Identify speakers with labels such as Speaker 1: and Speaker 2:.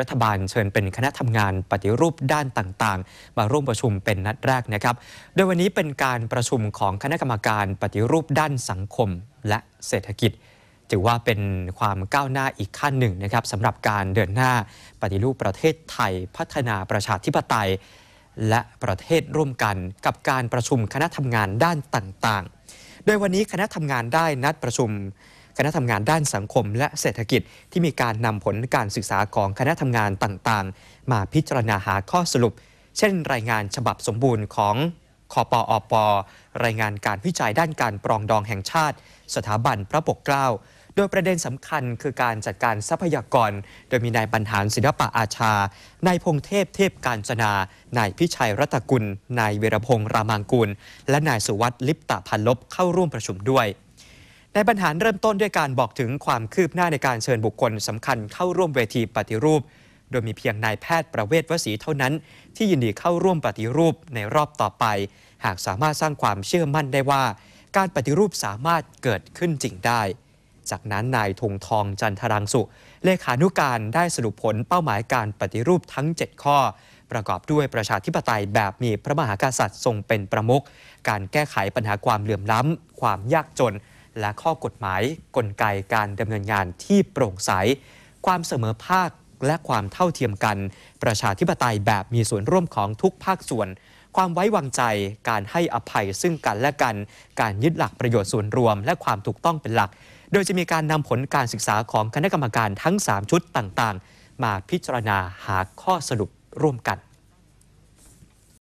Speaker 1: รัฐบาลเชิญเป็นคณะทำงานปฏิรูปด้านต่างๆ มาร่วมประชุมเป็นนัดแรกนะครับ โดยวันนี้เป็นการประชุมของคณะกรรมการปฏิรูปด้านสังคมและเศรษฐกิจ ถือว่าเป็นความก้าวหน้าอีกขั้นหนึ่งนะครับสำหรับการเดินหน้าปฏิรูปประเทศไทยพัฒนาประชาธิปไตย และประเทศร่วมกันกับการประชุมคณะทำงานด้านต่างๆ โดยวันนี้คณะทำงานได้นัดประชุมคณะทำงานด้านสังคมและเศรษฐกิจที่มีการนำผลการศึกษาของคณะทำงานต่าง ๆ มาพิจารณาหาข้อสรุป เช่น รายงานฉบับสมบูรณ์ของคอปออปอรายงานการวิจัยด้านการปรองดองแห่งชาติ สถาบันพระปกเกล้า โดยประเด็นสำคัญคือการจัดการทรัพยากร โดยมีนายบรรหารศิลปะอาชา นายพงเทพเทพการจนานายพิชัยรัตกุล นายเวรพงษ์รามังกุลและนายสุวัสดิ์ลิปตะพันลบเข้าร่วมประชุมด้วยนายบรรหารเริ่มต้นด้วยการบอกถึงความคืบหน้าในการเชิญบุคคลสำคัญเข้าร่วมเวทีปฏิรูป โดยมีเพียงนายแพทย์ประเวศวสีเท่านั้น ที่ยินดีเข้าร่วมปฏิรูปในรอบต่อไป หากสามารถสร้างความเชื่อมั่นได้ว่า การปฏิรูปสามารถเกิดขึ้นจริงได้ จากนั้นนายธงทองจันทรังสุ เลขานุการได้สรุปผลเป้าหมายการปฏิรูปทั้ง 7 ข้อ ประกอบด้วยประชาธิปไตยแบบมีพระมหากษัตริย์ทรงเป็นประมุขการแก้ไขปัญหาความเหลื่อมล้ำความยากจนและข้อกฎหมายกลไกการดำเนินงานที่โปร่งใสความเสมอภาคและความเท่าเทียมกัน ประชาธิปไตยแบบมีส่วนร่วมของทุกภาคส่วน ความไว้วางใจการให้อภัยซึ่งกันและกันการยึดหลักประโยชน์ส่วนรวม และความถูกต้องเป็นหลัก โดยจะมีการนำผลการศึกษาของคณะกรรมการทั้ง 3 ชุดต่างๆ มาพิจารณาหาข้อสรุปร่วมกัน